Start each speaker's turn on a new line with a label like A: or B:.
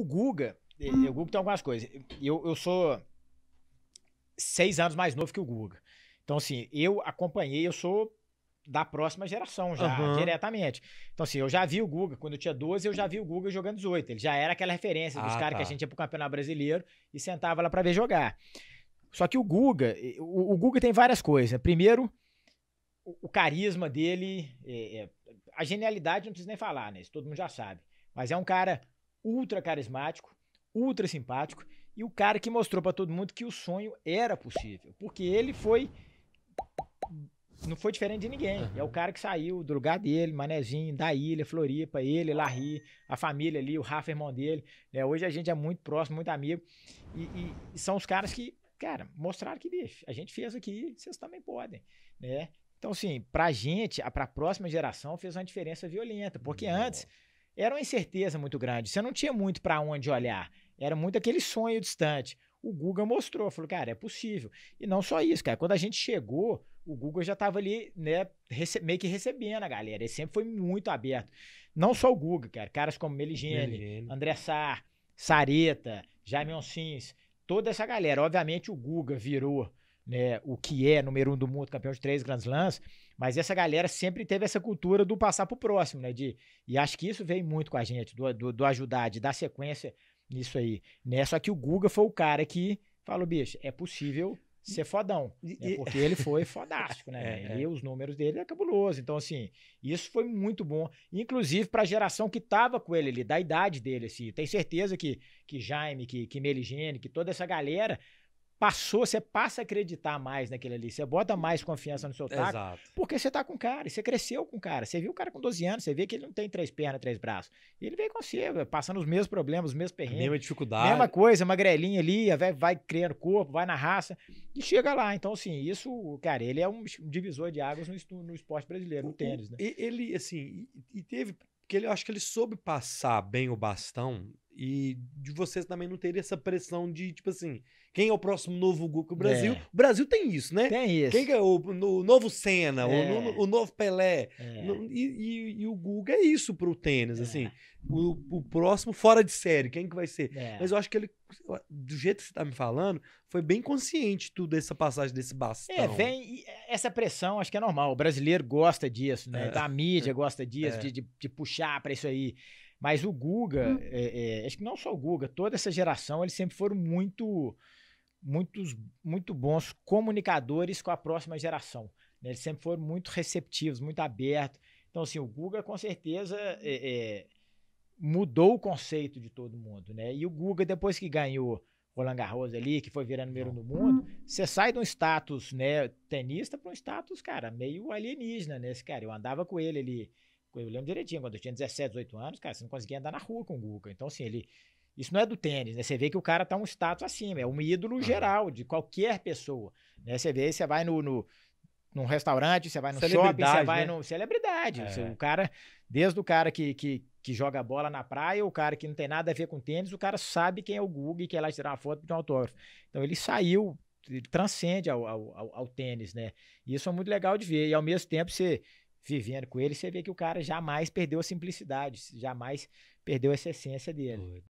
A: O Guga, é, hum. o Guga tem algumas coisas. Eu, eu sou seis anos mais novo que o Guga. Então, assim, eu acompanhei, eu sou da próxima geração já, uhum. diretamente. Então, assim, eu já vi o Guga, quando eu tinha 12, eu já vi o Guga jogando 18. Ele já era aquela referência dos ah, caras tá. que a tá. gente ia pro campeonato brasileiro e sentava lá para ver jogar. Só que o Guga, o, o Guga tem várias coisas. Né? Primeiro, o, o, carisma dele, é, é, a genialidade não precisa nem falar, né? Isso todo mundo já sabe. Mas é um cara ultra carismático, ultra simpático e o cara que mostrou para todo mundo que o sonho era possível, porque ele foi não foi diferente de ninguém. Uhum. É o cara que saiu do lugar dele, Manezinho, da ilha, Floripa, ele, Larry, a família ali, o Rafa, irmão dele. Né? Hoje a gente é muito próximo, muito amigo. E, e, são os caras que, cara, mostraram que, bicho, a gente fez aqui, vocês também podem, né? Então, assim, pra gente, pra próxima geração, fez uma diferença violenta. Porque uhum. antes, era uma incerteza muito grande. Você não tinha muito para onde olhar. Era muito aquele sonho distante. O Guga mostrou, falou, cara, é possível. E não só isso, cara. Quando a gente chegou, o Guga já estava ali, né, meio que recebendo a galera. Ele sempre foi muito aberto. Não só o Guga, cara. Caras como Meligene, André Sar, Sareta, Jaime Sims, toda essa galera. Obviamente o Guga virou né, o que é número um do mundo, campeão de três grandes lãs, mas essa galera sempre teve essa cultura do passar pro próximo, né? De, e acho que isso veio muito com a gente, do, do, do ajudar, de dar sequência nisso aí. Né? Só que o Guga foi o cara que falou, bicho, é possível ser fodão. né? Porque ele foi fodástico, né? É, né, é. E os números dele é cabuloso. Então, assim, isso foi muito bom. Inclusive para a geração que tava com ele ali, da idade dele, assim. tem certeza que, que Jaime, que, que Meligene, que toda essa galera passou, você passa a acreditar mais naquele ali, você bota mais confiança no seu taco, Exato. porque você tá com cara, você cresceu com cara, você viu o cara com 12 anos, você vê que ele não tem três pernas, três braços, e ele veio com você, passando os mesmos problemas, os mesmos perrengues, mesma dificuldade, mesma coisa, magrelinha ali, vai, vai criando corpo, vai na raça, e chega lá, então assim, isso, cara, ele é um divisor de águas no, no esporte brasileiro, no o, tênis, né? Ele, assim, e teve, porque ele, eu acho que ele soube passar bem o bastão e de vocês também não terem essa pressão de, tipo assim, quem é o próximo novo Google Brasil? É. O Brasil tem isso, né? Tem isso. Quem é o, o novo Senna, é. o, o, novo Pelé. É. E, e, e, o Google é isso pro tênis, é. assim. O, o, próximo fora de série, quem que vai ser? É. Mas eu acho que ele, do jeito que você tá me falando, foi bem consciente tudo essa passagem desse bastão. É, vem essa pressão, acho que é normal. O brasileiro gosta disso, né? É. Da mídia gosta disso, de, de, de puxar para isso aí. Mas o Guga, hum. é, é, acho que não só o Guga, toda essa geração, eles sempre foram muito, muitos, muito bons comunicadores com a próxima geração. Né? Eles sempre foram muito receptivos, muito abertos. Então, assim, o Guga, com certeza, é, é mudou o conceito de todo mundo, né? E o Guga, depois que ganhou Roland Garros ali, que foi virando número um mundo, hum. você sai de um status, né, tenista para um status, cara, meio alienígena, né? Esse cara, eu andava com ele ali eu lembro direitinho, quando eu tinha 17, 18 anos, cara, você não conseguia andar na rua com o Guga. Então, assim, ele. Isso não é do tênis, né? Você vê que o cara tá um status acima, é um ídolo geral de qualquer pessoa. Né? Você vê, você vai no, no num restaurante, você vai no shopping, você vai né? no. Celebridade. É. O cara, desde o cara que, que, que joga bola na praia, o cara que não tem nada a ver com tênis, o cara sabe quem é o Guga e quer lá tirar uma foto de um autógrafo. Então ele saiu, ele transcende ao, ao, ao, ao tênis, né? E isso é muito legal de ver. E ao mesmo tempo você vivendo com ele, você vê que o cara jamais perdeu a simplicidade, jamais perdeu essa essência dele.